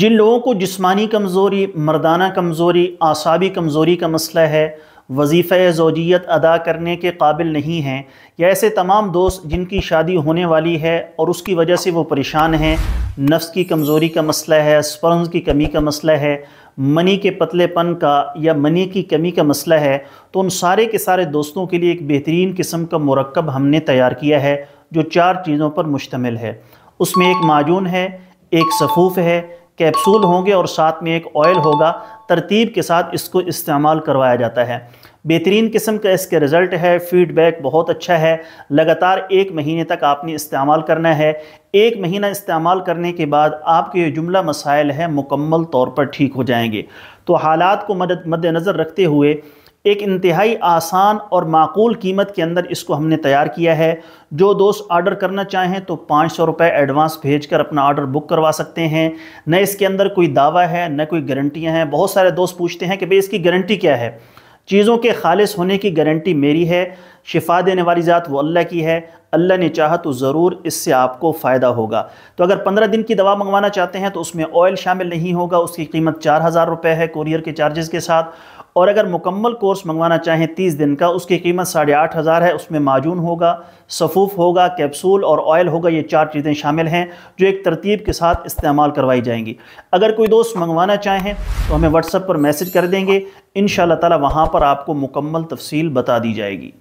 जिन लोगों को जिस्मानी कमज़ोरी मर्दाना कमज़ोरी आसाबी कमज़ोरी का मसला है वजीफ़ जोजियत अदा करने के काबिल नहीं हैं या ऐसे तमाम दोस्त जिनकी शादी होने वाली है और उसकी वजह से वो परेशान हैं नफ्स की कमज़ोरी का मसला है स्पर्म्स की कमी का मसला है मनी के पतलेपन का या मनी की कमी का मसला है तो उन सारे के सारे दोस्तों के लिए एक बेहतरीन किस्म का मरकब हमने तैयार किया है जो चार चीज़ों पर मुश्तमिल है उसमें एक माजून है एक सफ़ूफ़ है कैप्सूल होंगे और साथ में एक ऑयल होगा तरतीब के साथ इसको इस्तेमाल करवाया जाता है बेहतरीन किस्म का इसके रिज़ल्ट है फीडबैक बहुत अच्छा है लगातार एक महीने तक आपने इस्तेमाल करना है एक महीना इस्तेमाल करने के बाद आपके ये जुमला मसाइल है मुकम्मल तौर पर ठीक हो जाएंगे तो हालात को मदद मद्देनज़र रखते हुए एक इंतहाई आसान और माकूल कीमत के अंदर इसको हमने तैयार किया है जो दोस्त आर्डर करना चाहें तो पाँच सौ रुपये एडवांस कर अपना आर्डर बुक करवा सकते हैं न इसके अंदर कोई दावा है न कोई गारंटियाँ हैं बहुत सारे दोस्त पूछते हैं कि भाई इसकी गारंटी क्या है चीज़ों के खालिश होने की गारंटी मेरी है शिफा देने वाली ज़ात वो अल्लाह की है अल्लाह ने चाहा तो ज़रूर इससे आपको फ़ायदा होगा तो अगर पंद्रह दिन की दवा मंगवाना चाहते हैं तो उसमें ऑयल शामिल नहीं होगा उसकी कीमत चार हज़ार रुपये है कुरियर के चार्जेस के साथ और अगर मुकम्मल कोर्स मंगवाना चाहें तीस दिन का उसकी कीमत साढ़े आठ हज़ार है उसमें माजून होगा सफ़ूफ़ होगा कैप्सूल और ऑयल होगा ये चार चीज़ें शामिल हैं जो एक तरतीब के साथ इस्तेमाल करवाई जाएंगी अगर कोई दोस्त मंगवाना चाहें तो हमें व्हाट्सएप पर मैसेज कर देंगे इन शाह वहाँ पर आपको मुकम्मल तफसील बता दी जाएगी